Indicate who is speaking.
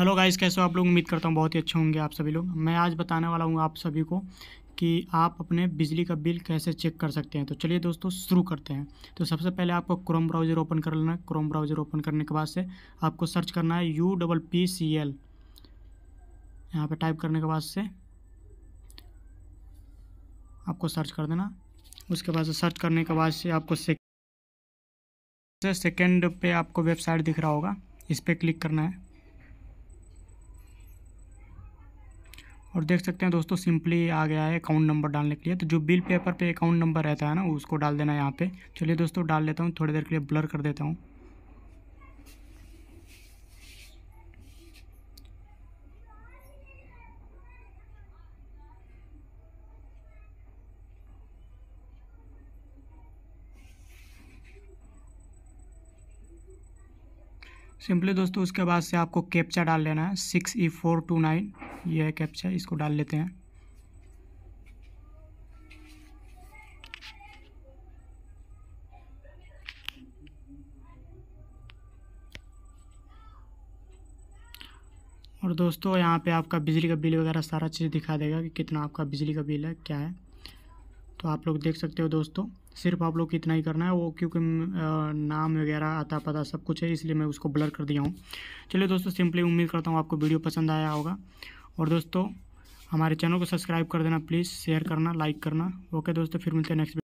Speaker 1: hello guys कैसे हो आप लोग उम्मीद करता हूँ बहुत ही अच्छे होंगे आप सभी लोग मैं आज बताने वाला हूँ आप सभी को कि आप अपने बिजली का बिल कैसे चेक कर सकते हैं तो चलिए दोस्तों शुरू करते हैं तो सबसे पहले आपको क्रोम ब्राउज़र ओपन कर लेना है क्रोम ब्राउज़र ओपन करने के बाद से आपको सर्च करना है U double P C L यहाँ पर टाइप करने के बाद से आपको सर्च कर देना उसके बाद से सर्च करने के बाद से आपको सेकेंड पे आपको वेबसाइट दिख रहा होगा इस पर क्लिक करना है और देख सकते हैं दोस्तों सिंपली आ गया है अकाउंट नंबर डालने के लिए तो जो बिल पेपर पे अकाउंट नंबर रहता है ना उसको डाल देना है यहाँ पे चलिए दोस्तों डाल लेता हूँ थोड़ी देर के लिए ब्लर कर देता हूँ सिंपली दोस्तों उसके बाद से आपको कैप्चा डाल लेना है six E four two nine ये है कैप्चा इसको डाल लेते हैं और दोस्तों यहाँ पे आपका बिजली का बिल वगैरह सारा चीज़ दिखा देगा कि कितना आपका बिजली का बिल है क्या है तो आप लोग देख सकते हो दोस्तों सिर्फ आप लोग इतना ही करना है वो क्योंकि नाम वगैरह आता पता सब कुछ है इसलिए मैं उसको ब्लर कर दिया हूँ चलिए दोस्तों सिंपली उम्मीद करता हूँ आपको वीडियो पसंद आया होगा और दोस्तों हमारे चैनल को सब्सक्राइब कर देना प्लीज़ शेयर करना लाइक करना ओके दोस्तों फिर मिलते हैं नेक्स्ट